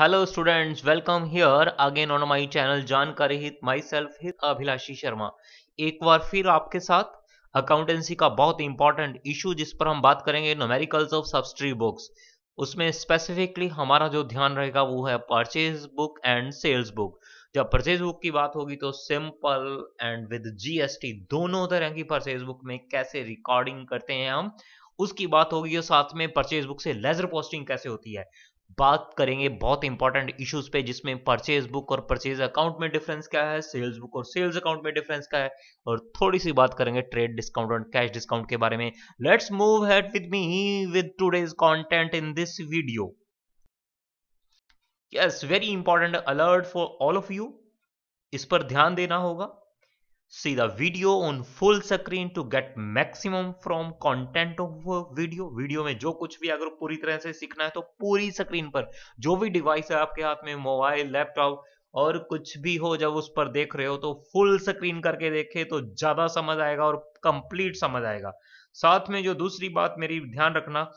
Hello students welcome here again on my channel जानकारी हित my self हित अभिलाषी शर्मा एक बार फिर आपके साथ अकाउंटेंसी का बहुत इंपॉर्टेंट इशू जिस पर हम बात करेंगे नोमेरिकल्स ऑफ सब्सिडी बुक्स उसमें स्पेसिफिकली हमारा जो ध्यान रहेगा वो है purchase book and sales book जब परचेज बुक की बात होगी तो सिंपल एंड विद जीएसटी दोनों तरह की परचेज बुक में कैसे रिकॉर्डिंग करते हैं हम उसकी बात होगी और साथ में परचेज बुक से लेजर पोस्टिंग कैसे होती है बात करेंगे बहुत इंपॉर्टेंट इश्यूज पे जिसमें परचेज बुक और परचेज अकाउंट में डिफरेंस क्या है सेल्स बुक और सेल्स अकाउंट में डिफरेंस क्या है और थोड़ी सी बात करेंगे ट्रेड डिस्काउंट और कैश डिस्काउंट के बारे में let's move ahead with me with today's content in this video yes very important alert for all of you इस पर ध्यान देना होगा see the video on full screen to get maximum from content of video video में जो कुछ भी अगर पूरी तरह से सीखना है तो पूरी स्क्रीन पर जो भी डिवाइस है आपके हाथ में मोबाइल लैपटॉप और कुछ भी हो जब उस पर देख रहे हो तो फुल स्क्रीन करके देखे तो ज्यादा समझ आएगा और कंप्लीट समझ आएगा साथ में जो दूसरी बात मेरी ध्यान रखना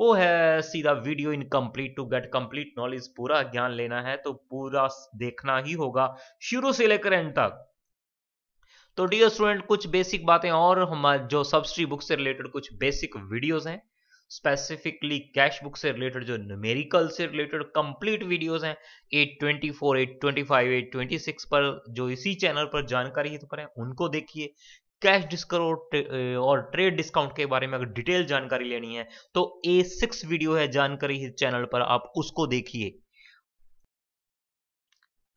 वो है सीधा video in complete to get complete knowledge पूरा ज्ञान लेना है तो पूरा देखना ही होगा शुरू से लेकर एंड तक तो डियर स्टूडेंट कुछ बेसिक बातें और हमारे जो सब्सिडी बुक से रिलेटेड कुछ बेसिक वीडियोस हैं स्पेसिफिकली कैश बुक से रिलेटेड जो न्यूमेरिकल से रिलेटेड कंप्लीट वीडियोस हैं 824, 825, 826 पर जो इसी चैनल पर जानकारी हित तो पर है उनको देखिए कैश डिस्काउंट और ट्रेड डिस्काउंट के बारे में अगर डिटेल जानकारी लेनी है तो ए सिक्स वीडियो है जानकारी हित चैनल पर आप उसको देखिए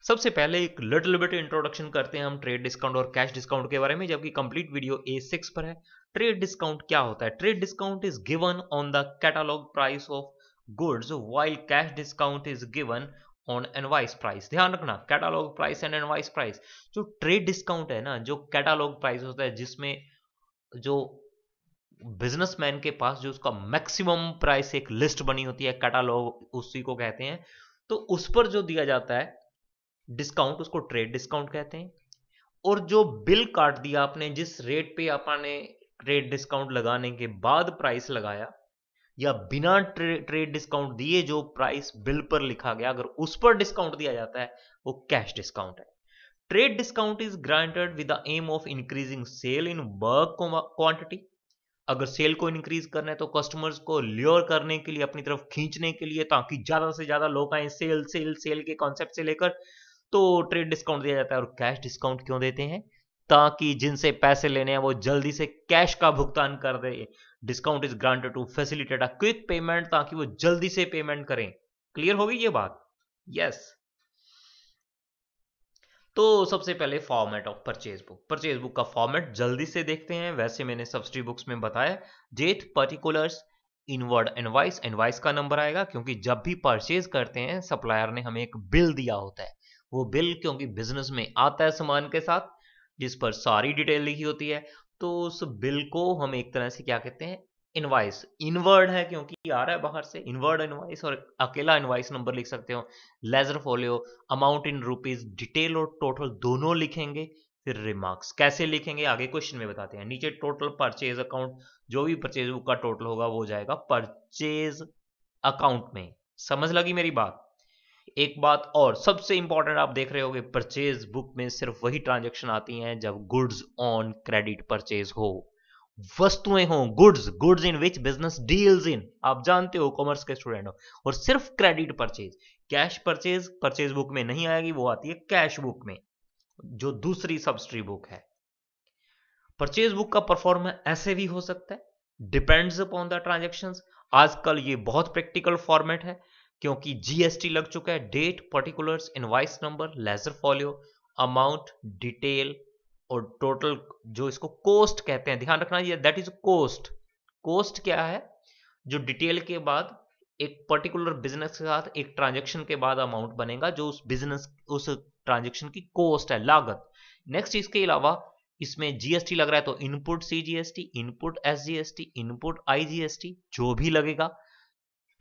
सबसे पहले एक लिटिल बिट इंट्रोडक्शन करते हैं हम ट्रेड डिस्काउंट और कैश डिस्काउंट के बारे में जबकि कंप्लीट वीडियो ए सिक्स पर है ट्रेड डिस्काउंट क्या होता है trade discount is given on the catalogue price of goods while cash discount is given on invoice price ध्यान रखना catalogue price and invoice price जो ट्रेड डिस्काउंट है ना जो कैटालॉग प्राइस होता है जिसमें जो बिजनेसमैन के पास जो उसका मैक्सिमम प्राइस एक लिस्ट बनी होती है कैटालॉग उसी को कहते हैं तो उस पर जो दिया जाता है डिस्काउंट उसको ट्रेड डिस्काउंट कहते हैं और जो बिल काट दिया आपने जिस रेट पे आपने ट्रेड डिस्काउंट लगाने के बाद प्राइस लगाया या बिना ट्रे, ट्रेड डिस्काउंट दिए जो प्राइस बिल पर लिखा गया अगर उस पर डिस्काउंट दिया जाता है वो कैश डिस्काउंट है trade discount is granted with the aim of increasing sale in bulk quantity अगर सेल को इंक्रीज करना है तो कस्टमर्स को ल्योर करने के लिए अपनी तरफ खींचने के लिए ताकि ज्यादा से ज्यादा लोग आए सेल सेल सेल के कॉन्सेप्ट से लेकर तो ट्रेड डिस्काउंट दिया जाता है और कैश डिस्काउंट क्यों देते हैं ताकि जिनसे पैसे लेने हैं वो जल्दी से कैश का भुगतान कर दे discount is granted to facilitate a quick payment ताकि वो जल्दी से पेमेंट करें क्लियर होगी ये बात यस yes. तो सबसे पहले format of purchase book purchase book का फॉर्मेट जल्दी से देखते हैं वैसे मैंने सब्सिडी बुक्स में बताया date particulars inward invoice invoice का नंबर आएगा क्योंकि जब भी परचेज करते हैं सप्लायर ने हमें एक बिल दिया होता है वो बिल क्योंकि बिजनेस में आता है सामान के साथ जिस पर सारी डिटेल लिखी होती है तो उस बिल को हम एक तरह से क्या कहते हैं इनवाइस इनवर्ड है क्योंकि आ रहा है बाहर से इनवर्ड इनवाइस और अकेला इनवाइस नंबर लिख सकते हो ledger folio amount in rupees detail और टोटल दोनों लिखेंगे फिर रिमार्क्स कैसे लिखेंगे आगे क्वेश्चन में बताते हैं नीचे टोटल परचेज अकाउंट जो भी परचेज बुक का टोटल होगा वो जाएगा परचेज अकाउंट में समझ लगी मेरी बात एक बात और सबसे इंपॉर्टेंट आप देख रहे हो परचेज बुक में सिर्फ वही ट्रांजेक्शन आती हैं जब गुड्स ऑन क्रेडिट परचेज हो वस्तुएं हो goods goods in which business deals in आप जानते हो कॉमर्स के स्टूडेंट हो और सिर्फ credit purchase cash purchase purchase book में नहीं आएगी वो आती है कैश बुक में जो दूसरी सब्सिडी बुक है परचेज बुक का परफॉर्मेंस ऐसे भी हो सकता है डिपेंड्स अपॉन द ट्रांजेक्शन आजकल ये बहुत प्रैक्टिकल फॉर्मेट है क्योंकि जीएसटी लग चुका है date particulars invoice number ledger folio amount detail और टोटल जो इसको कोस्ट कहते हैं ध्यान रखना ये दैट इज कोस्ट कोस्ट क्या है जो डिटेल के बाद एक पर्टिकुलर बिजनेस के साथ एक ट्रांजेक्शन के बाद अमाउंट बनेगा जो उस बिजनेस उस ट्रांजेक्शन की कोस्ट है लागत नेक्स्ट इसके अलावा इसमें जीएसटी लग रहा है तो input CGST input SGST input IGST जो भी लगेगा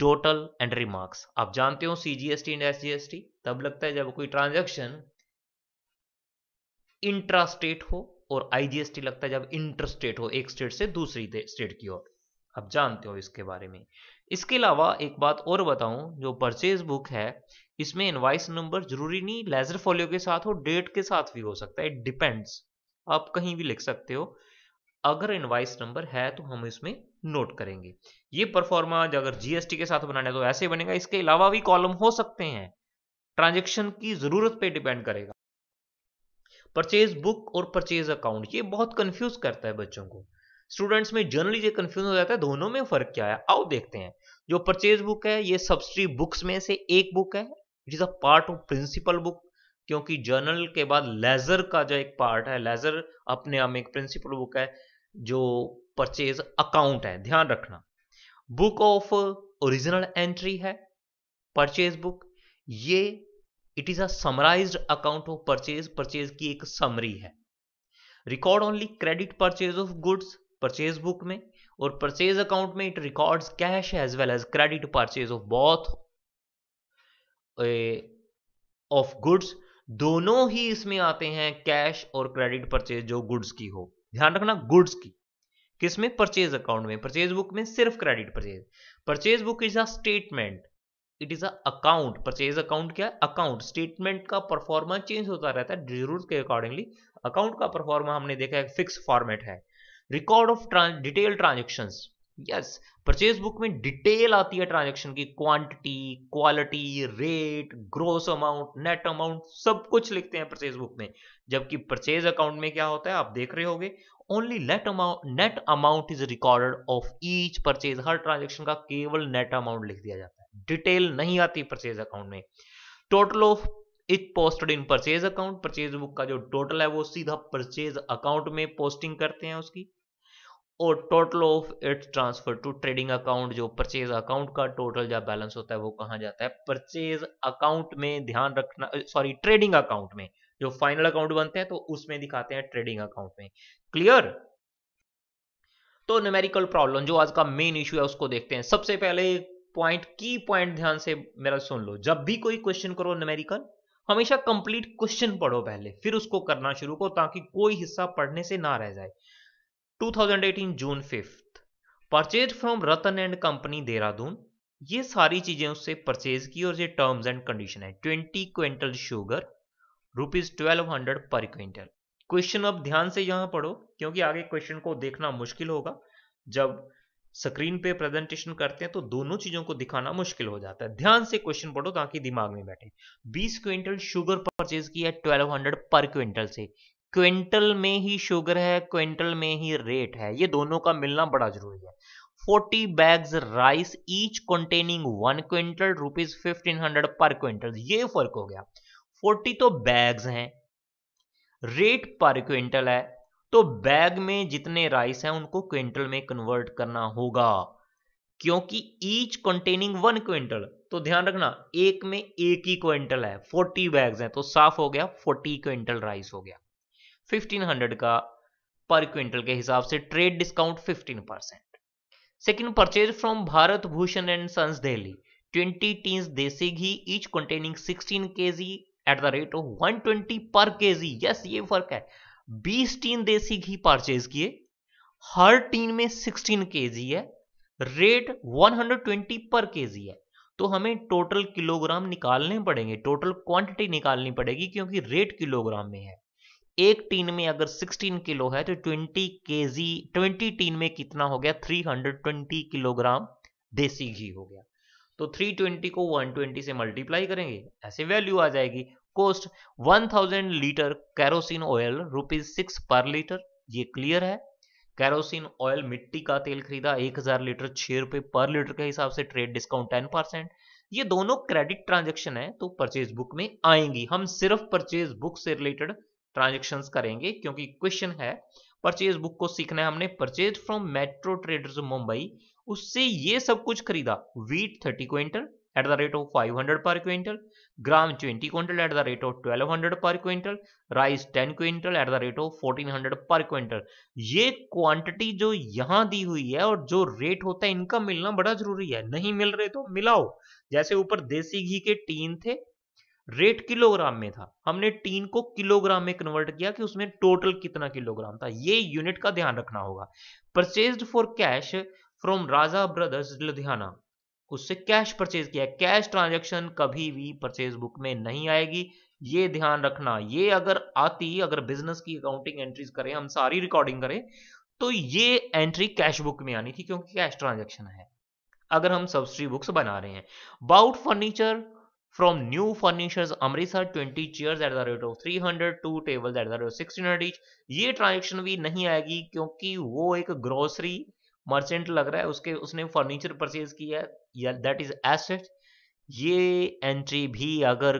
टोटल एंट्री मार्क्स आप जानते हो सीजीएसटी एंड एसजीएसटी तब लगता है जब कोई ट्रांजेक्शन इंट्रा स्टेट हो और आईजीएसटी लगता है जब इंटर स्टेट हो एक स्टेट से दूसरी स्टेट की ओर आप जानते हो इसके बारे में इसके अलावा एक बात और बताऊं जो परचेज बुक है इसमें इनवाइस नंबर जरूरी नहीं लेजर फोलियो के साथ हो डेट के साथ भी हो सकता है इट डिपेंड्स आप कहीं भी लिख सकते हो अगर इनवाइस नंबर है तो हम इसमें नोट करेंगे ये परफॉर्मा अगर जीएसटी के साथ बनाना है तो ऐसे बनेगा इसके अलावा भी कॉलम हो सकते हैं ट्रांजेक्शन की जरूरत पे डिपेंड करेगा परचेज बुक और परचेज अकाउंट ये बहुत कंफ्यूज करता है बच्चों को स्टूडेंट्स में जनरली ये कंफ्यूज हो जाता है दोनों में फर्क क्या है आओ देखते हैं जो परचेज बुक है ये सब्सिडी बुक्स में से एक बुक है it is a part of principal book क्योंकि जर्नल के बाद लेजर का जो एक पार्ट है लेजर अपने आप में एक प्रिंसिपल बुक है जो परचेज अकाउंट है ध्यान रखना बुक ऑफ ओरिजिनल एंट्री है परचेज बुक ये it is a summarised account of purchase purchase की एक समरी है record only credit purchase of goods purchase book में और परचेज अकाउंट में it records cash as well as credit purchase of both of goods दोनों ही इसमें आते हैं कैश और क्रेडिट परचेज जो गुड्स की हो ध्यान रखना गुड्स की किसमें परचेज अकाउंट में परचेज बुक में सिर्फ credit purchase purchase book is a statement it is account purchase account क्या है अकाउंट स्टेटमेंट का परफॉर्मा चेंज होता रहता है जरूरत के अकॉर्डिंगली अकाउंट का परफॉर्मा हमने देखा है फिक्स फॉर्मेट है record of detail transaction yes purchase book में डिटेल आती है ट्रांजेक्शन की quantity quality rate gross amount net amount सब कुछ लिखते हैं परचेज बुक में जबकि परचेज अकाउंट में क्या होता है आप देख रहे होंगे only net amount net amount is recorded of each purchase हर ट्रांजेक्शन का केवल नेट अमाउंट लिख दिया जाता है डिटेल नहीं आती परचेज अकाउंट में total of it posted in purchase account purchase book का जो टोटल है वो सीधा परचेज अकाउंट में पोस्टिंग करते हैं उसकी और total of its transfer to trading account जो परचेज अकाउंट का टोटल जो बैलेंस होता है वो कहा जाता है परचेज अकाउंट में ध्यान रखना सॉरी ट्रेडिंग अकाउंट में जो फाइनल अकाउंट बनते हैं तो उसमें दिखाते हैं ट्रेडिंग अकाउंट में क्लियर तो न्यूमेरिकल प्रॉब्लम जो आज का मेन इश्यू है उसको देखते हैं सबसे पहले पॉइंट की पॉइंट ध्यान से मेरा सुन लो जब भी कोई क्वेश्चन करो न्यूमेरिकल हमेशा कंप्लीट क्वेश्चन पढ़ो पहले फिर उसको करना शुरू करो ताकि कोई हिस्सा पढ़ने से ना रह जाए 2018 June fifth purchase from Ratan and company Dehradun ये सारी चीज़ें उससे परचेज की और ये टर्म्स एंड कंडीशन है 20 quintal sugar rupees twelve hundred per quintal question अब ध्यान से यहां पढ़ो क्योंकि आगे क्वेश्चन को देखना मुश्किल होगा जब स्क्रीन पे प्रेजेंटेशन करते हैं तो दोनों चीजों को दिखाना मुश्किल हो जाता है ध्यान से क्वेश्चन पढ़ो ताकि दिमाग में बैठे 20 क्विंटल शुगर परचेज किया 1200 पर क्विंटल से क्विंटल में ही शुगर है क्विंटल में ही रेट है ये दोनों का मिलना बड़ा जरूरी है 40 rice each containing one quintal rupees fifteen hundred per quintal ये फर्क हो गया 40 तो बैग्स हैं रेट पर क्विंटल है तो बैग में जितने राइस हैं उनको क्विंटल में कन्वर्ट करना होगा क्योंकि ईच कंटेनिंग वन क्विंटल तो ध्यान रखना एक में एक ही क्विंटल है 40 बैग्स हैं तो साफ हो गया 40 क्विंटल राइस हो गया 1500 का पर क्विंटल के हिसाब से trade discount 15 percent second purchase from Bharat Bhushan and sons Delhi 20 tins desi ghee each containing 16 G at the rate of 120 per ji yes ये फर्क है 20 टीन देसी घी परचेज किए हर टीन में 16 जी है रेट 120 पर जी है तो हमें टोटल किलोग्राम निकालने पड़ेंगे टोटल क्वांटिटी निकालनी पड़ेगी क्योंकि रेट किलोग्राम में है एक टीन में अगर 16 किलो है तो 20 के 20 टीन में कितना हो गया 320 किलोग्राम देसी घी हो गया तो 320 को 120 से मल्टीप्लाई करेंगे ऐसे वैल्यू आ जाएगी cost 1000 litre kerosene oil rupees six per litre ये क्लियर है कैरोसिन ऑयल मिट्टी का तेल खरीदा 1000 लीटर छह रुपए पर लीटर के हिसाब से ट्रेड डिस्काउंट टेन परसेंट ये दोनों क्रेडिट ट्रांजेक्शन है तो परचेज बुक में आएंगी हम सिर्फ परचेज बुक से रिलेटेड ट्रांजेक्शन करेंगे क्योंकि क्वेश्चन है परचेज बुक को सीखना है हमने purchase from metro traders Mumbai उससे ये सब कुछ खरीदा wheat thirty quintal at the rate of five hundred per quintal gram twenty quintal at the rate of twelve hundred per quintal rice ten quintal at the rate of fourteen hundred per quintal ये quantity जो यहाँ दी हुई है और जो rate होता है इनका मिलना बड़ा जरूरी है नहीं मिल रहे तो मिलाओ जैसे ऊपर देसी घी के टीन थे रेट किलोग्राम में था हमने टीन को किलोग्राम में कन्वर्ट किया कि उसमें टोटल कितना किलोग्राम था ये यूनिट का ध्यान रखना होगा purchase for cash from Raja brothers Ludhiana उससे कैश परचेज किया कैश ट्रांजेक्शन कभी भी परचेज बुक में नहीं आएगी ये ध्यान रखना ये अगर आती अगर बिजनेस की अकाउंटिंग एंट्रीज करें हम सारी रिकॉर्डिंग करें तो ये एंट्री कैश बुक में आनी थी क्योंकि कैश ट्रांजेक्शन है अगर हम सब्सिडी बुक्स बना रहे हैं bought furniture from new furnishers Amritsar 20 chairs at the rate of 300 two tables at the rate of 1600 each ये ट्रांजेक्शन भी नहीं आएगी क्योंकि वो एक ग्रोसरी मर्चेंट लग रहा है उसके उसने फर्नीचर परचेज किया है that is asset ye entry bhi agar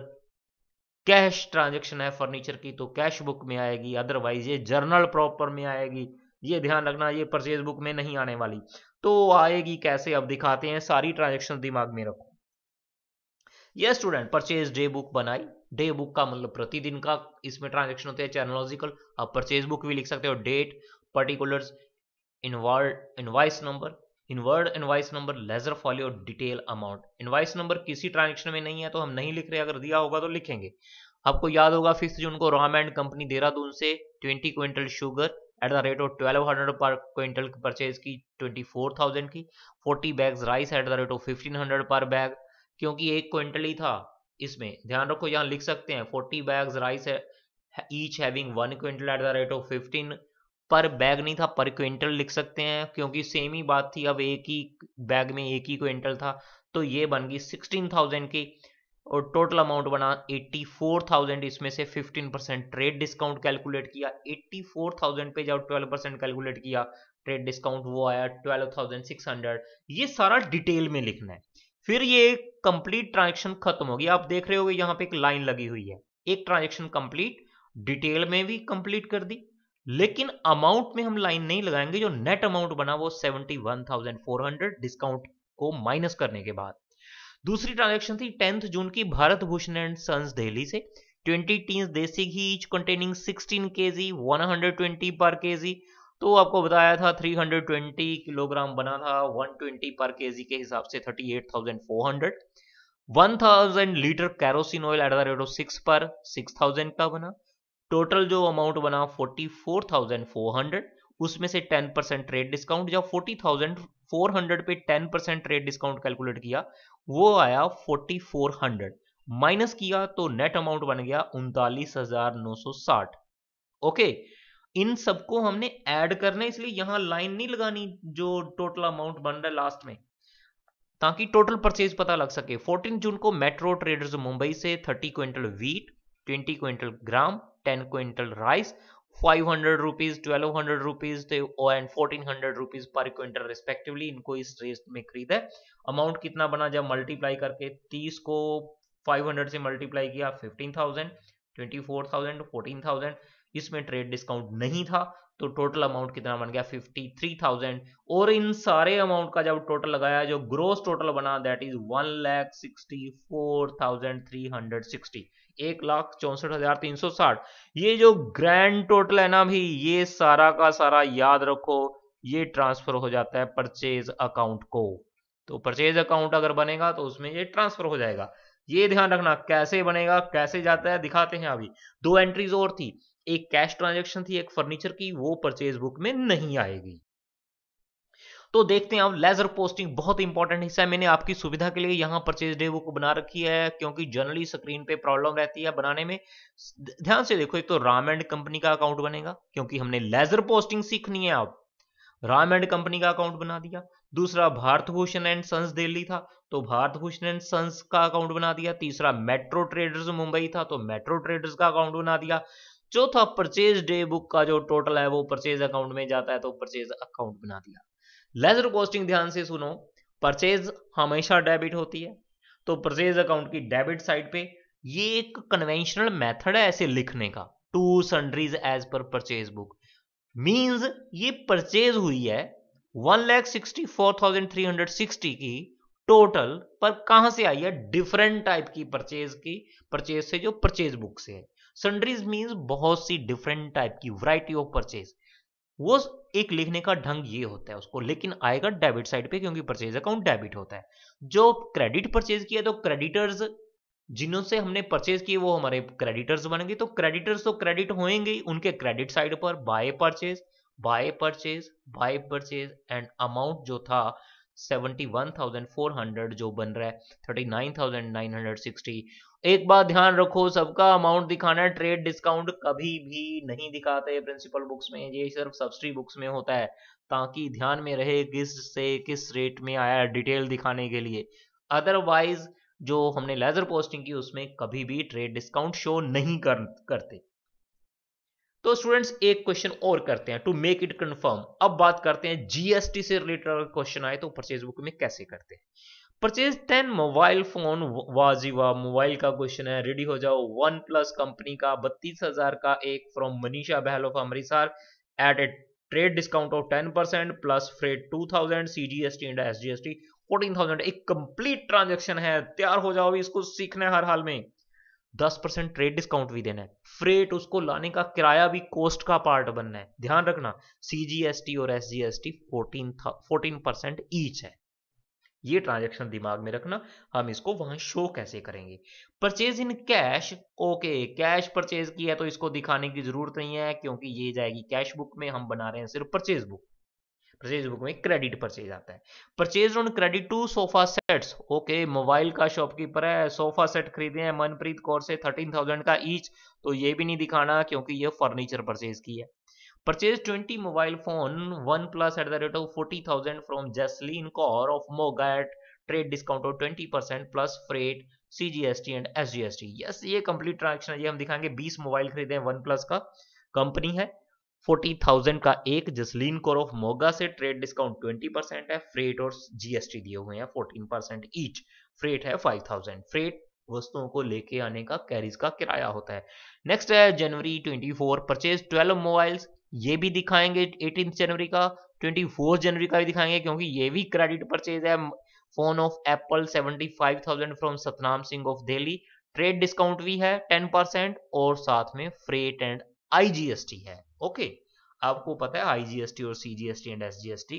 cash transaction है फर्नीचर की तो कैश बुक में आएगी अदरवाइज ये जर्नल प्रॉपर में आएगी ये ध्यान रखना ये परचेज बुक में नहीं आने वाली तो आएगी कैसे अब दिखाते हैं सारी ट्रांजेक्शन दिमाग में रखो ये स्टूडेंट परचेज डे बुक बनाई डे बुक का मतलब प्रतिदिन का इसमें ट्रांजेक्शन होते हैं चैनोलॉजिकल आप परचेज बुक भी लिख सकते हो date particular invoice number inward invoice number ledger folio detail amount invoice number किसी ट्रांजेक्शन में नहीं है तो हम नहीं लिख रहे अगर दिया होगा तो लिखेंगे आपको याद होगा फिफ्थ जून को रॉम एंड कंपनी देहरादून से twenty quintal sugar at the rate of twelve hundred per quintal purchase की ट्वेंटी फोर थाउजेंड की forty bags rice at the rate of fifteen hundred per bag क्योंकि एक quintal ही था इसमें ध्यान रखो यहाँ लिख सकते हैं forty bags rice each having one quintal at the rate of fifteen per bag नहीं था पर क्विंटल लिख सकते हैं क्योंकि सेम ही बात थी अब एक ही बैग में एक ही क्विंटल था तो ये बन गई सिक्सटीन थाउजेंड की और टोटल अमाउंट बना एट्टी फोर थाउजेंड इसमें से fifteen percent trade discount calculate किया एट्टी फोर थाउजेंड पे जब ट्वेल्व परसेंट कैलकुलेट किया ट्रेड डिस्काउंट वो आया ट्वेल्व थाउजेंड सिक्स हंड्रेड ये सारा डिटेल में लिखना है फिर ये कंप्लीट ट्रांजेक्शन खत्म होगी आप देख रहे हो यहां पे एक लाइन लगी हुई है एक ट्रांजेक्शन कंप्लीट डिटेल में भी कंप्लीट कर दी लेकिन अमाउंट में हम लाइन नहीं लगाएंगे जो नेट अमाउंट बना वो 71,400 डिस्काउंट को माइनस करने के बाद दूसरी ट्रांजेक्शन थी टेंथ जून की भारत भूषण एंड सन्स दिल्ली से twenty tin desi ghee containing one hundred twenty per G तो आपको बताया था 320 किलोग्राम बना था 120 पर केजी के हिसाब से 38,400 1000 litre kerosene oil at the rate of six per 6000 का बना टोटल जो अमाउंट बना 44,400 उसमें से 10 परसेंट रेट डिस्काउंट जब 40,400 पे 10 परसेंट रेट डिस्काउंट कैलकुलेट किया वो आया 4400 माइनस किया तो नेट अमाउंट बन गया उनतालीस ओके okay. इन सबको हमने ऐड करना है इसलिए यहां लाइन नहीं लगानी जो टोटल अमाउंट बन रहा है लास्ट में ताकि टोटल परचेज पता लग सके 14 जून को मेट्रो ट्रेडर्स मुंबई से 30 quintal wheat 20 quintal gram 10 quintal rice 500 hundred rupees twelve hundred rupees and fourteen hundred rupees per quintal respectively इनको इस रेट में खरीदा अमाउंट कितना बना जब मल्टीप्लाई करके 30 को 500 से मल्टीप्लाई किया 15,000 24,000 14,000 इसमें ट्रेड डिस्काउंट नहीं था तो टोटल अमाउंट कितना बन गया 53,000 और इन सारे अमाउंट का जब टोटल लगाया जो ग्रोस टोटल बना that is one lakh sixty four thousand three hundred sixty एक लाख चौसठ हजार तीन सौ साठ ये जो ग्रैंड टोटल है ना भी ये सारा का सारा याद रखो ये ट्रांसफर हो जाता है परचेज अकाउंट को तो परचेज अकाउंट अगर बनेगा तो उसमें ये ट्रांसफर हो जाएगा ये ध्यान रखना कैसे बनेगा कैसे जाता है दिखाते हैं अभी दो एंट्रीज और थी एक कैश ट्रांजेक्शन थी एक फर्नीचर की वो परचेज बुक में नहीं आएगी तो देखते हैं अब लेजर पोस्टिंग बहुत इंपॉर्टेंट हिस्सा है मैंने आपकी सुविधा के लिए यहाँ परचेज डे बुक बना रखी है क्योंकि जनरली स्क्रीन पे प्रॉब्लम रहती है बनाने में ध्यान से देखो एक तो राम एंड कंपनी का अकाउंट बनेगा क्योंकि हमने लेजर पोस्टिंग सीखनी है आप राम एंड कंपनी का अकाउंट बना दिया दूसरा भारत भूषण एंड सन्स दिल्ली था तो भारत भूषण एंड सन्स का अकाउंट बना दिया तीसरा मेट्रो ट्रेडर्स मुंबई था तो मेट्रो ट्रेडर्स का अकाउंट बना दिया चौथा परचेज डे बुक का जो टोटल है वो परचेज अकाउंट में जाता है तो परचेज अकाउंट बना दिया लेजर कॉस्टिंग ध्यान से सुनो परचेज हमेशा डेबिट होती है तो परचेज अकाउंट की डेबिट साइड पे ये एक कन्वेंशनल मेथड है ऐसे लिखने का to sundries as per purchase book means ये परचेज हुई है one lakh sixty four thousand three hundred sixty की टोटल पर कहां से आई है डिफरेंट टाइप की परचेज की परचेज से जो परचेज बुक से है सन्ड्रीज मीन्स बहुत सी डिफरेंट टाइप की वराइटी ऑफ परचेज वो एक लिखने का ढंग ये होता है उसको लेकिन आएगा डेबिट साइड पे क्योंकि परचेज अकाउंट डेबिट होता है जो क्रेडिट परचेज किया तो क्रेडिटर्स जिनसे हमने परचेज किए वो हमारे क्रेडिटर्स बनेंगे तो क्रेडिटर्स तो क्रेडिट होंगे उनके क्रेडिट साइड पर by purchase by purchase by purchase and amount जो था 71,400 जो बन रहा है 39,960 एक बात ध्यान रखो सबका अमाउंट दिखाना है ट्रेड डिस्काउंट कभी भी नहीं दिखाते प्रिंसिपल बुक्स में ये सिर्फ सब्सिडी बुक्स में होता है ताकि ध्यान में रहे किस से किस रेट में आया डिटेल दिखाने के लिए अदरवाइज जो हमने लेजर पोस्टिंग की उसमें कभी भी ट्रेड डिस्काउंट शो नहीं कर, करते तो स्टूडेंट्स एक क्वेश्चन और करते हैं टू मेक इट कंफर्म अब बात करते हैं जीएसटी से रिलेटेड अगर क्वेश्चन आए तो परचेज बुक में कैसे करते हैं परचेज टेन मोबाइल फोन वाजिवा मोबाइल का क्वेश्चन है रेडी हो जाओ वन प्लस कंपनी का बत्तीस हजार का एक from Manisha Bahl of Amritsar at a trade discount of ten percent plus freight two thousand C G S T and S G S T fourteen thousand एक कंप्लीट ट्रांजेक्शन है तैयार हो जाओ इसको सीखना है हर हाल में दस परसेंट ट्रेड डिस्काउंट भी देना है फ्रेट उसको लाने का किराया भी कोस्ट का पार्ट बनना है ध्यान रखना सीजीएसटी और S T fourteen fourteen percent each है ये ट्रांजैक्शन दिमाग में रखना हम इसको वहां शो कैसे करेंगे purchase in cash okay cash purchase किया है तो इसको दिखाने की जरूरत नहीं है क्योंकि ये जाएगी कैश बुक में हम बना रहे हैं सिर्फ परचेज बुक परचेज बुक में क्रेडिट परचेज आता है purchase on credit two sofa sets okay mobile का शॉपकीपर है सोफा सेट खरीदे हैं मनप्रीत कौर से थर्टीन थाउजेंड का ईच तो ये भी नहीं दिखाना क्योंकि ये फर्नीचर परचेज की है purchase twenty mobile phone OnePlus at the rate of forty thousand from Jasleen Kaur of मोगैट trade discount of twenty percent plus freight C G S T and S G S T yes ये complete transaction है ये हम दिखाएंगे बीस mobile खरीदे हैं one plus का कंपनी है 40,000 का एक जसलीन कोर ऑफ मोगा से ट्रेड डिस्काउंट 20 परसेंट है फ्रेट और जीएसटी दिए हुए हैं 14 परसेंट ईच फ्रेट है 5,000 फ्रेट वस्तुओं को लेके आने का कैरिज का किराया होता है नेक्स्ट है जनवरी 24 परचेज 12 मोबाइल्स ये भी दिखाएंगे 18 जनवरी का 24 जनवरी का भी दिखाएंगे क्योंकि ये भी क्रेडिट परचेज है phone of Apple seventy from Satnam Singh of Delhi trade discount भी है टेन परसेंट और साथ में फ्रेट एंड आई है ओके आपको पता है आईजीएसटी और सीजीएसटी एंड एसजीएसटी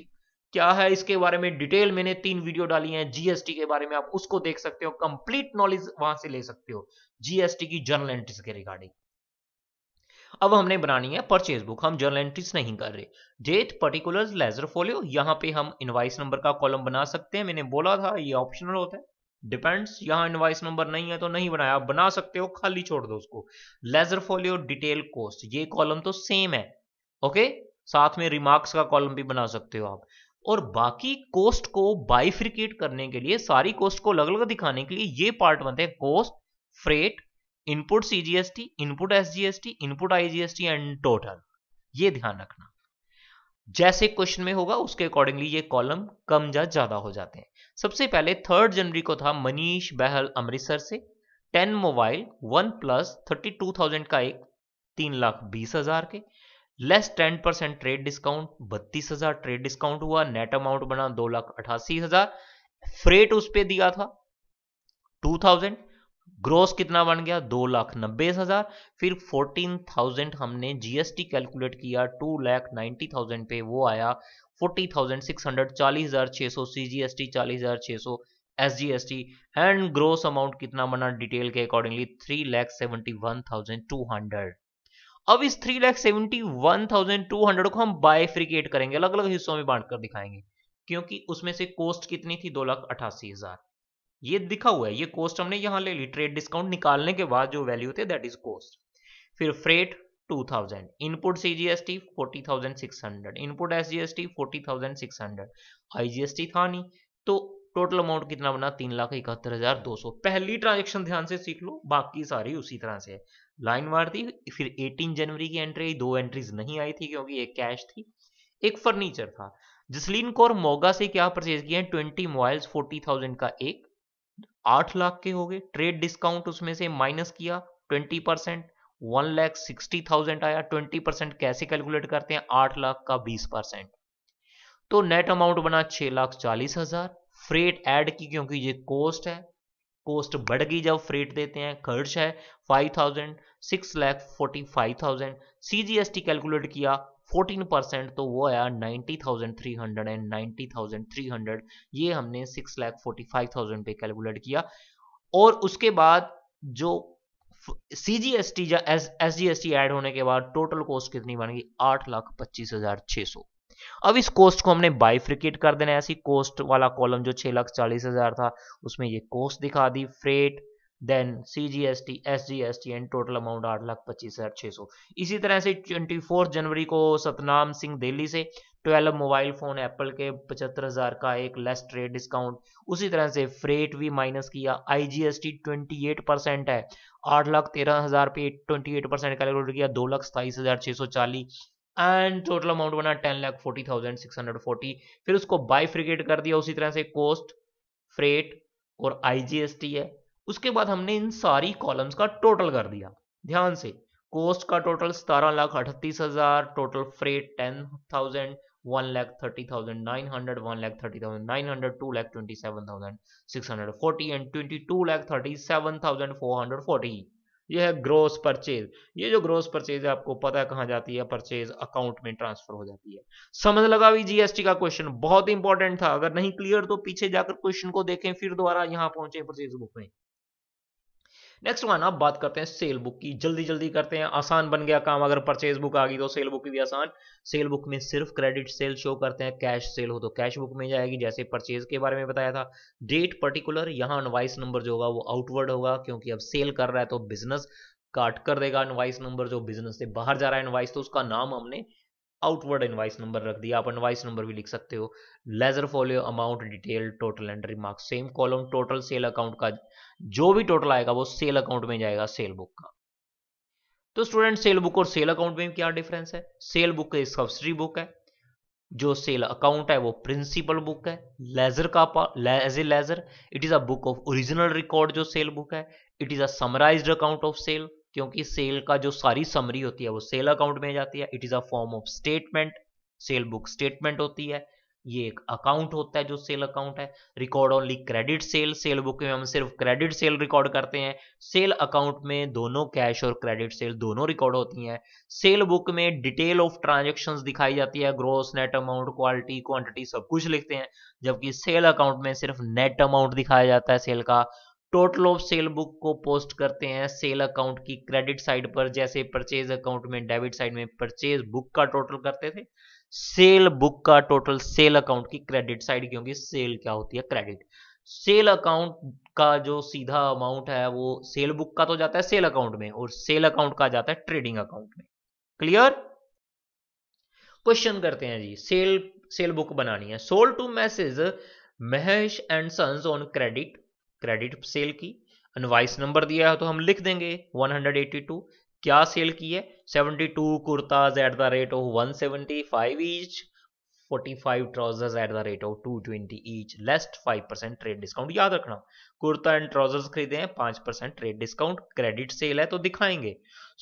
क्या है इसके बारे में डिटेल मैंने तीन वीडियो डाली है जीएसटी के बारे में आप उसको देख सकते हो कंप्लीट नॉलेज वहां से ले सकते हो जीएसटी की जर्नल एंट्रीज के रिगार्डिंग अब हमने बनानी है परचेज बुक हम जर्नल एंट्रीज नहीं कर रहे डेट पर्टिकुलर लेजर फोलियो यहां पे हम इनवाइस नंबर का कॉलम बना सकते हैं मैंने बोला था ये ऑप्शनल होता है डिपेंड्स यहां इनवाइस नंबर नहीं है तो नहीं बनाया आप बना सकते हो खाली छोड़ दो उसको लेजर फोलियो डिटेल कोस्ट ये कॉलम तो सेम है ओके साथ में रिमार्क्स का कॉलम भी बना सकते हो आप और बाकी कोस्ट को बाइफ्रिकेट करने के लिए सारी कोस्ट को अलग अलग दिखाने के लिए ये पार्ट बनते हैं cost freight input CGST input SGST input IGST and total ये ध्यान रखना जैसे क्वेश्चन में होगा उसके अकॉर्डिंगली ये कॉलम कम या ज्यादा हो जाते हैं सबसे पहले थर्ड जनवरी को था मनीष बहल अमृतसर से ten mobile OnePlus thirty two thousand का एक तीन लाख बीस हजार के less ten percent trade discount बत्तीस हजार ट्रेड डिस्काउंट हुआ नेट अमाउंट बना दो लाख अठासी हजार फ्रेट उस पर दिया था टू थाउजेंड ग्रोस कितना बन गया दो लाख नब्बे हजार फिर फोर्टीन थाउजेंड हमने जीएसटी कैलकुलेट किया टू लाख नाइनटी थाउजेंड पे वो आया फोर्टी थाउजेंड सिक्स हंड्रेड चालीस हजार छह सौ सी जी एस टी चालीस हजार छह सौ S G S T and gross amount कितना बना डिटेल के accordingly three lakh seventy one thousand two hundred अब इस three lakh seventy one thousand two hundred को हम बायफ्रिकेट करेंगे अलग अलग हिस्सों में बांट कर दिखाएंगे क्योंकि उसमें से कॉस्ट कितनी थी दो लाख अठासी हजार ये दिखा हुआ है ये कॉस्ट हमने यहां ले ली ट्रेड डिस्काउंट निकालने के बाद जो वैल्यू थे दैट इज कॉस्ट फिर freight 2000 input CGST 40600 input SGST 40600 IGST था नहीं तो टोटल अमाउंट कितना बना तीन लाख इकहत्तर हजार दो सौ पहली ट्रांजेक्शन ध्यान से सीख लो बाकी सारी उसी तरह से लाइन मार दी फिर 18 जनवरी की एंट्री दो एंट्रीज नहीं आई थी क्योंकि एक कैश थी एक फर्नीचर था जसलीन कौर मोगा से क्या परचेज किया है ट्वेंटी मोबाइल्स फोर्टी थाउजेंड का एक आठ लाख के हो गए ट्रेड डिस्काउंट उसमें से माइनस किया twenty percent one lakh sixty thousand आया ट्वेंटी परसेंट कैसे कैलकुलेट करते हैं आठ लाख का बीस परसेंट तो नेट अमाउंट बना छह लाख चालीस हजार फ्रेट ऐड की क्योंकि ये कॉस्ट है कॉस्ट बढ़ गई जब फ्रेट देते हैं खर्च है five thousand six lakh forty five thousand C calculate किया फोर्टीन परसेंट तो वो आया ninety thousand three hundred and ninety thousand three hundred ये हमने six lakh forty five thousand पे कैलकुलेट किया और उसके बाद जो सी जी एस टी या S G S T add होने के बाद टोटल कॉस्ट कितनी बनेगी आठ लाख पच्चीस हजार छह सौ अब इस कॉस्ट को हमने बाइफ्रिकेट कर देना ऐसी कॉस्ट वाला कॉलम जो छह लाख चालीस हजार था उसमें ये कॉस्ट दिखा दी freight then C G S T S G S T and total amount आठ लाख पच्चीस हज़ार छह सौ इसी तरह से ट्वेंटी फोर्थ जनवरी को सतनाम सिंह दिल्ली से ट्वेल्व मोबाइल फ़ोन एप्पल के पचहत्तर हज़ार का एक लेस ट्रेड डिस्काउंट उसी तरह से फ्रेट भी माइनस किया I G S T twenty eight percent है आठ लाख तेरह हज़ार पे ट्वेंटी एट परसेंट कैलकुलेट किया दो लाख सताईस हज़ार छह सौ चालीस एंड टोटल अमाउंट बना ten lakh forty thousand six hundred forty फिर उसको बाई फ्रिगेट कर दिया उसी तरह से कोस्ट फ्रेट और आई जी एस टी है उसके बाद हमने इन सारी कॉलम्स का टोटल कर दिया ध्यान से कोस्ट का टोटल सतारह लाख अठतीस हजार total freight ten thousand one lakh thirty thousand nine hundred one lakh thirty thousand nine hundred two lakh twenty seven thousand six hundred forty and twenty two lakh thirty seven thousand four hundred forty ये है gross purchase ये जो gross purchase है आपको पता है कहाँ जाती है परचेज अकाउंट में ट्रांसफर हो जाती है समझ लगा भी जीएसटी का क्वेश्चन बहुत इंपॉर्टेंट था अगर नहीं क्लियर तो पीछे जाकर क्वेश्चन को देखें फिर दोबारा यहाँ पहुंचे परचेज बुक में नेक्स्ट वन अब बात करते हैं सेल बुक की जल्दी जल्दी करते हैं आसान बन गया काम अगर परचेज बुक आ गई तो सेल बुक भी आसान सेल बुक में सिर्फ क्रेडिट सेल शो करते हैं कैश सेल हो तो कैश बुक में जाएगी जैसे परचेज के बारे में बताया था डेट पर्टिकुलर यहाँ अनवाइस नंबर जो होगा वो आउटवर्ड होगा क्योंकि अब सेल कर रहा है तो बिजनेस काट कर देगा अनवाइस नंबर जो बिजनेस से बाहर जा रहा है अनवाइस तो उसका नाम हमने आउटवर्ड इनवाइस नंबर रख दिया आप इनवाइस नंबर भी लिख सकते हो ledger folio amount detail total and remark same column total sale account का जो भी टोटल आएगा वो सेल अकाउंट में जाएगा सेल बुक का तो स्टूडेंट सेल बुक और सेल अकाउंट में क्या डिफरेंस है सेल बुक का सब्सिडी बुक है जो सेल अकाउंट है वो प्रिंसिपल बुक है लेजर का as a ledger it is a book of original record जो सेल बुक है it is a summarised account of sale क्योंकि सेल का जो सारी समरी होती है वो सेल अकाउंट में जाती है it is a form of statement sale book statement होती है ये एक अकाउंट होता है जो सेल अकाउंट है record only credit sale sale book में हम सिर्फ क्रेडिट सेल रिकॉर्ड करते हैं सेल अकाउंट में दोनों कैश और क्रेडिट सेल दोनों रिकॉर्ड होती हैं सेल बुक में डिटेल ऑफ ट्रांजेक्शन दिखाई जाती है gross net amount quality quantity सब कुछ लिखते हैं जबकि सेल अकाउंट में सिर्फ नेट अमाउंट दिखाया जाता है सेल का टोटल ऑफ सेल बुक को पोस्ट करते हैं सेल अकाउंट की क्रेडिट साइड पर जैसे परचेज अकाउंट में डेबिट साइड में परचेज बुक का टोटल करते थे सेल बुक का टोटल सेल अकाउंट की क्रेडिट साइड क्योंकि सेल क्या होती है क्रेडिट सेल अकाउंट का जो सीधा अमाउंट है वो सेल बुक का तो जाता है सेल अकाउंट में और सेल अकाउंट का जाता है ट्रेडिंग अकाउंट में क्लियर क्वेश्चन करते हैं जी सेल सेल बुक बनानी है sold to Messrs Mahesh and sons on credit credit sale की इनवाइस नंबर दिया है तो हम लिख देंगे 182 क्या सेल की है 72 kurtas at the rate of 175 each 45 trousers at the rate of 220 each less 5% trade discount याद रखना कुर्ता एंड ट्राउजर्स खरीदे हैं 5% ट्रेड डिस्काउंट क्रेडिट सेल है तो दिखाएंगे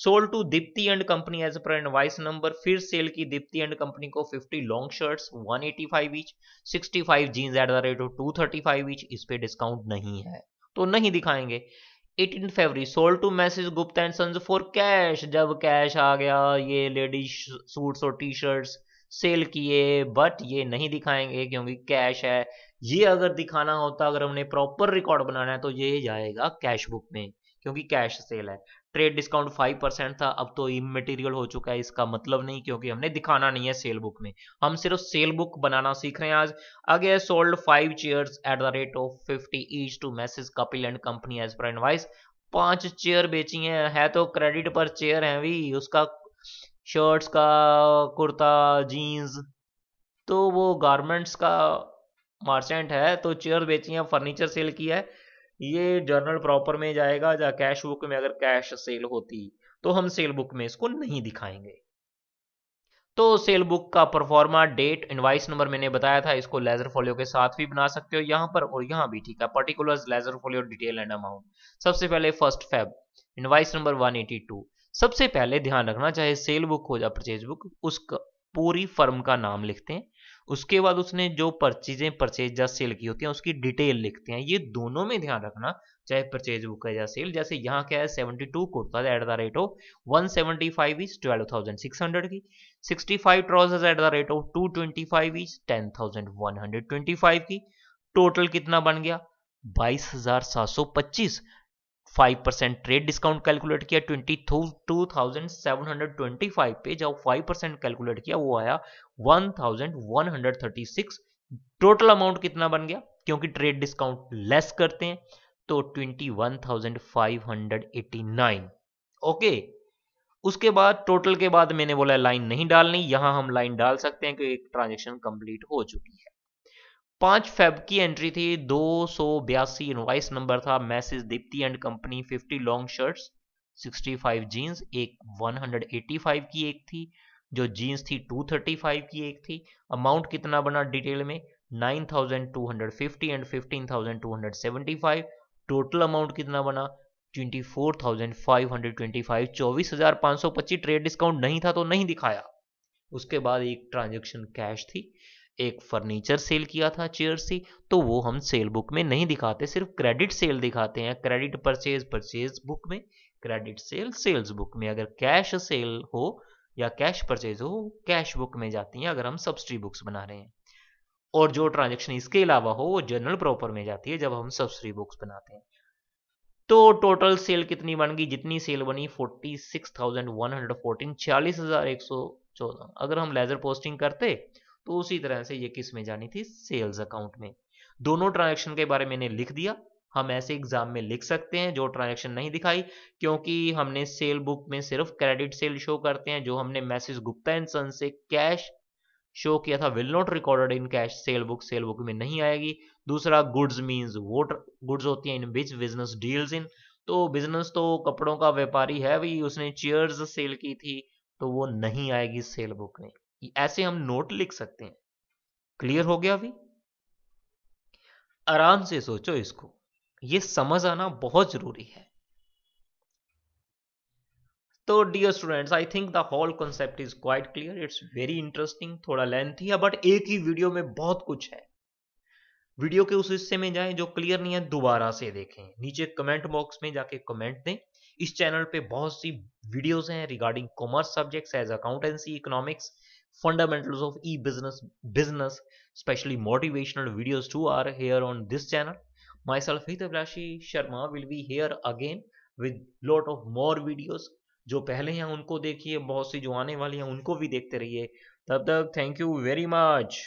sold to Deepti and company as per invoice number फिर सेल की दीप्ति एंड कंपनी को 50 long shirts 185 eighty five each 65 jeans at the rate of 235 each इस पे डिस्काउंट नहीं है तो नहीं दिखाएंगे 18 फरवरी sold to Messrs Gupta and sons for cash जब कैश आ गया ये लेडीज सूट्स और टी शर्ट्स सेल किए बट ये नहीं दिखाएंगे क्योंकि कैश है ये अगर दिखाना होता अगर हमने प्रॉपर रिकॉर्ड बनाना है तो ये जाएगा कैश बुक में क्योंकि कैश सेल है ट्रेड डिस्काउंट फाइव परसेंट था अब तो इमेटीरियल हो चुका है इसका मतलब नहीं क्योंकि हमने दिखाना नहीं है सेल बुक में हम सिर्फ सेल बुक बनाना सीख रहे हैं आज आगे sold five chair at the rate of fifty each to Messrs Kapil and company as per advice पांच चेयर बेची हैं है तो क्रेडिट पर चेयर है भी उसका शर्ट्स का कुर्ता जीन्स तो वो गारमेंट्स का मार्चेंट है तो चेयर बेची है फर्नीचर सेल की है ये जर्नल प्रॉपर में जाएगा या कैश बुक में अगर कैश सेल होती तो हम सेल बुक में इसको नहीं दिखाएंगे तो सेल बुक का परफॉर्मा डेट इनवाइस नंबर मैंने बताया था इसको लेजर फोलियो के साथ भी बना सकते हो यहाँ पर और यहाँ भी ठीक है particular ledger folio detail and amount सबसे पहले फर्स्ट फेब इनवाइस नंबर 182 सबसे पहले ध्यान रखना चाहे सेल बुक हो या परचेज बुक उसका पूरी फर्म का नाम लिखते हैं उसके बाद उसने जो परचीजें परचेज या सेल की होती हैं उसकी डिटेल लिखते हैं ये दोनों में ध्यान रखना चाहे परचेज बुक है या सेल जैसे यहाँ क्या है seventy two kurtas at the rate of one seventy five is twelve thousand six hundred की sixty five trousers at the rate of two twenty five is ten thousand one hundred twenty five की total कितना बन गया बाईस हजार सात सौ पच्चीस five percent trade discount calculate किया twenty two thousand seven hundred twenty five पे जब फाइव परसेंट कैलकुलेट किया वो आया one thousand one hundred thirty six total amount कितना बन गया क्योंकि ट्रेड डिस्काउंट लेस करते हैं तो twenty one thousand five hundred eighty nine okay उसके बाद टोटल के बाद मैंने बोला लाइन नहीं डालनी यहां हम लाइन डाल सकते हैं एक ट्रांजेक्शन कंप्लीट हो चुकी है पांच फेब की एंट्री थी दो सौ बयासी इनवाइस नंबर था Messrs Deepti and company fifty long shirts sixty five jeans एक वन हंड्रेड एटी फाइव की एक थी जो जीन्स थी टू थर्टी फाइव की एक थी अमाउंट कितना बना डिटेल में nine thousand two hundred fifty and fifteen thousand two hundred seventy five total amount कितना बना twenty four thousand five hundred twenty five चौबीस हजार पांच सौ पच्चीस ट्रेड डिस्काउंट नहीं था तो नहीं दिखाया उसके बाद एक ट्रांजेक्शन कैश थी एक फर्नीचर सेल किया था चेयर से तो वो हम सेल बुक में नहीं दिखाते सिर्फ क्रेडिट सेल दिखाते हैं क्रेडिट परचेज परचेज बुक में क्रेडिट सेल सेल्स बुक में अगर कैश सेल हो या कैश परचेज हो कैश बुक में जाती है अगर हम सब्सिडी बुक्स बना रहे हैं और जो ट्रांजेक्शन इसके अलावा हो वो जनरल प्रॉपर में जाती है जब हम सब्सिडी बुक्स बनाते हैं तो टोटल सेल कितनी बन गई जितनी सेल बनी forty six thousand one hundred fourteen छियालीस हजार एक सौ चौदह अगर हम लेजर पोस्टिंग करते तो उसी तरह से ये किस में जानी थी सेल्स अकाउंट में दोनों ट्रांजेक्शन के बारे में लिख दिया हम ऐसे एग्जाम में लिख सकते हैं जो ट्रांजेक्शन नहीं दिखाई क्योंकि हमने सेल बुक में सिर्फ क्रेडिट सेल शो करते हैं जो हमने मैसेज गुप्ता एंड सन से कैश शो किया था will not recorded in cash sale book sale book में नहीं आएगी दूसरा गुड्स मीन्स वो गुड्स होती हैं इन विच बिजनेस डील्स इन तो बिजनेस तो कपड़ों का व्यापारी है भी उसने चेयर्स सेल की थी तो वो नहीं आएगी सेल बुक में ऐसे हम नोट लिख सकते हैं क्लियर हो गया अभी आराम से सोचो इसको ये समझ आना बहुत जरूरी है तो dear students I think the whole concept is quite clear it's very interesting थोड़ा लेंथी है बट एक ही वीडियो में बहुत कुछ है वीडियो के उस हिस्से में जाएं जो क्लियर नहीं है दोबारा से देखें नीचे कमेंट बॉक्स में जाके कमेंट दें इस चैनल पे बहुत सी वीडियोस हैं regarding commerce subjects as accountancy economics fundamentals of e-business business especially motivational videos too are here on this channel myself hitavlashi sharma will be here again with lot of more videos जो पहले हैं उनको देखिए बहुत सी जो आने वाली हैं उनको भी देखते रहिए तब तक थैंक यू वेरी मच